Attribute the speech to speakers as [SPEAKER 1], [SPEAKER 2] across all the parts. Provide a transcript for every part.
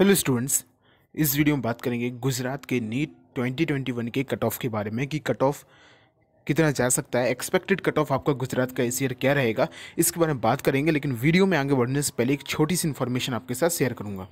[SPEAKER 1] hello students इस video में बात करेंगे गुजरात के नीट 2021 के कट ऑफ के बारे में कि कट ऑफ कितना जा सकता है एक्सपेक्टेड कट ऑफ आपका गुजरात का इस ईयर क्या रहेगा इसके बारे में बात करेंगे लेकिन वीडियो में आगे बढ़ने से पहले एक छोटी सी इन्फॉर्मेशन आपके साथ शेयर करूँगा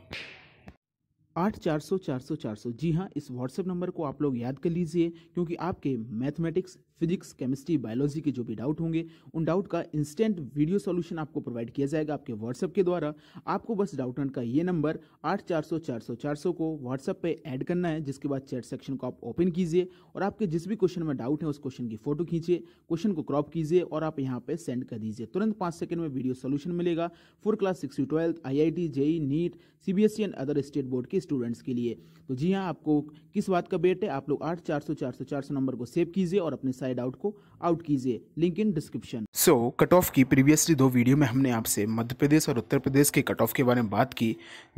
[SPEAKER 1] आठ चार सौ चार सौ चार सौ जी हाँ इस व्हाट्सएप नंबर को आप लोग याद कर लीजिए क्योंकि आपके मैथमेटिक्स फिजिक्स केमिस्ट्री बायोलॉजी के जो भी डाउट होंगे उन डाउट का इंस्टेंट वीडियो सॉल्यूशन आपको प्रोवाइड किया जाएगा आपके व्हाट्सएप के द्वारा आपको बस डाउट का ये नंबर आठ चार सौ चार सौ चार सौ को व्हाट्सएप पर ऐड करना है जिसके बाद चैट सेक्शन को आप ओपन कीजिए और आपके जिस भी क्वेश्चन में डाउट है उस क्वेश्चन की फोटो खींचिए क्वेश्चन को क्रॉप कीजिए और आप यहाँ पर सेंड कर दीजिए तुरंत पाँच सेकंड में वीडियो सोल्यूशन मिलेगा for class six to twelfth I I T JEE NEET C B S C and other state board के स्टूडेंट्स के लिए तो जी हाँ आपको किस बात का बेट है आप लोग आठ चार सौ चार सौ चार सौ नंबर को सेव कीजिए और अपने साइड आउट को आउट कीजिए link in description so cut off की प्रीवियसली दो वीडियो में हमने आपसे मध्य प्रदेश और उत्तर प्रदेश के कट ऑफ के बारे में बात की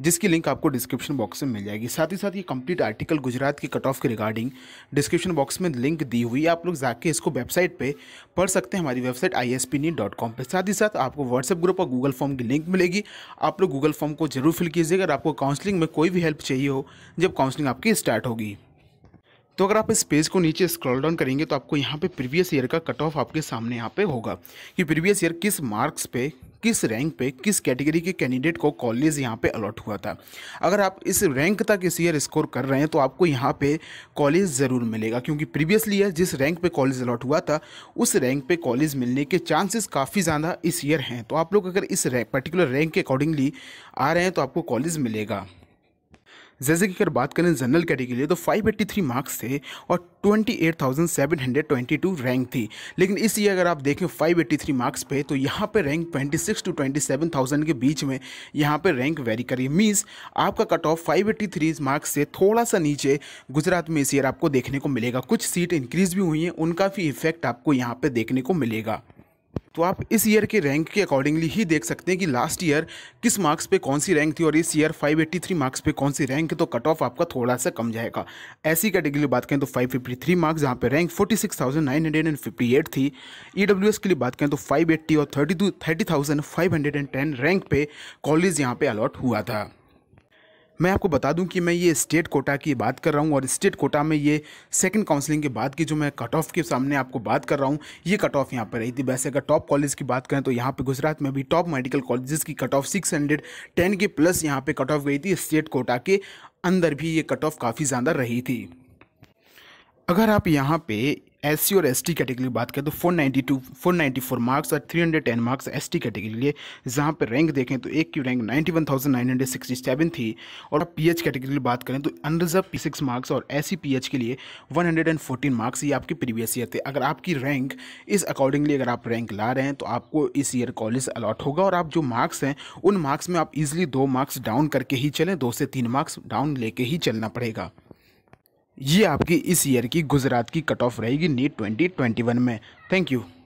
[SPEAKER 1] जिसकी लिंक आपको डिस्क्रिप्शन बॉक्स में मिल जाएगी साथ ही साथ ये कंप्लीट आर्टिकल गुजरात के कट ऑफ के रिगार्डिंग डिस्क्रिप्शन बॉक्स में लिंक दी हुई है आप लोग जाके इसको वेबसाइट पे पढ़ सकते हैं हमारी वेबसाइट आई एस पे साथ ही साथ आपको व्हाट्सएप ग्रुप और गूगल फॉर्म की लिंक मिलेगी आप लोग गूगल फॉर्म को जरूर फिल कीजिएगा अगर आपको काउंसलिंग में कोई भी हेल्प चाहिए हो जब काउंसलिंग आपकी स्टार्ट होगी तो अगर आप इस पेज को नीचे स्क्रॉल डाउन करेंगे तो आपको यहाँ पे प्रीवियस ईयर का कट ऑफ आपके सामने यहाँ पे होगा कि प्रीवियस ईयर किस मार्क्स पे किस रैंक पे किस कैटेगरी के कैंडिडेट को कॉलेज यहाँ पे अलॉट हुआ था अगर आप इस रैंक तक इस ईयर स्कोर कर रहे हैं तो आपको यहाँ पे कॉलेज ज़रूर मिलेगा क्योंकि प्रीवियसली ईयर जिस रैंक पे कॉलेज अलॉट हुआ था उस रैंक पे कॉलेज मिलने के चांसेस काफ़ी ज़्यादा इस ईयर हैं तो आप लोग अगर इस पर्टिकुलर रैंक के अकॉर्डिंगली आ रहे हैं तो आपको कॉलेज मिलेगा जैसे कि अगर बात करें जनरल कैटेगरी तो 583 मार्क्स थे और 28,722 रैंक थी लेकिन इस ईयर अगर आप देखें 583 मार्क्स पे तो यहाँ पे रैंक 26 टू 27,000 के बीच में यहाँ पे रैंक वेरी करी मीन्स आपका कट ऑफ फाइव मार्क्स से थोड़ा सा नीचे गुजरात में इस ईयर आपको देखने को मिलेगा कुछ सीट इंक्रीज भी हुई हैं उनका भी इफेक्ट आपको यहाँ पर देखने को मिलेगा तो आप इस ईयर के रैंक के अकॉर्डिंगली ही देख सकते हैं कि लास्ट ईयर किस मार्क्स पे कौन सी रैंक थी और इस ईयर 583 मार्क्स पे कौन सी रैंक है तो कट ऑफ आपका थोड़ा सा कम जाएगा ऐसी कैटेगरी बात करें तो 553 मार्क्स जहाँ पे रैंक 46,958 थी ई e के लिए बात करें तो 580 और 32 30,510 रैंक पे कॉलेज यहाँ पे अलॉट हुआ था मैं आपको बता दूं कि मैं ये स्टेट कोटा की बात कर रहा हूं और स्टेट कोटा में ये सेकंड काउंसलिंग के बाद की जो मैं कट ऑफ के सामने आपको बात कर रहा हूं ये कट ऑफ यहाँ पर रही थी वैसे अगर टॉप कॉलेज की बात करें तो यहाँ पर गुजरात में भी टॉप मेडिकल कॉलेजेस की कट ऑफ सिक्स के प्लस यहाँ पर कट ऑफ गई थी स्टेट कोटा के अंदर भी ये कट ऑफ काफ़ी ज़्यादा रही थी अगर आप यहाँ पर एस सी और एस टी कैटेगरी बात करें तो four 494 two four four marks और three hundred ten marks S T category लिए जहाँ पर रैंक देखें तो एक की rank ninety one thousand nine sixty seven थी और पी एच कैटेगरी की बात करें तो अनरिजर्व पी सिक्स मार्क्स और एस सी पी एच के लिए one hundred and fourteen marks ये आपके प्रीवियस ईयर थे अगर आपकी रैंक इस अकॉर्डिंगली अगर आप रैंक ला रहे हैं तो आपको इस ईयर कॉलेज अलॉट होगा और आप जो मार्क्स हैं उन मार्क्स में आप इजिली दो मार्क्स डाउन करके ही चलें दो से तीन मार्क्स डाउन लेके ही चलना पड़ेगा ये आपकी इस ईयर की गुजरात की कट ऑफ रहेगी नीट 2021 में थैंक यू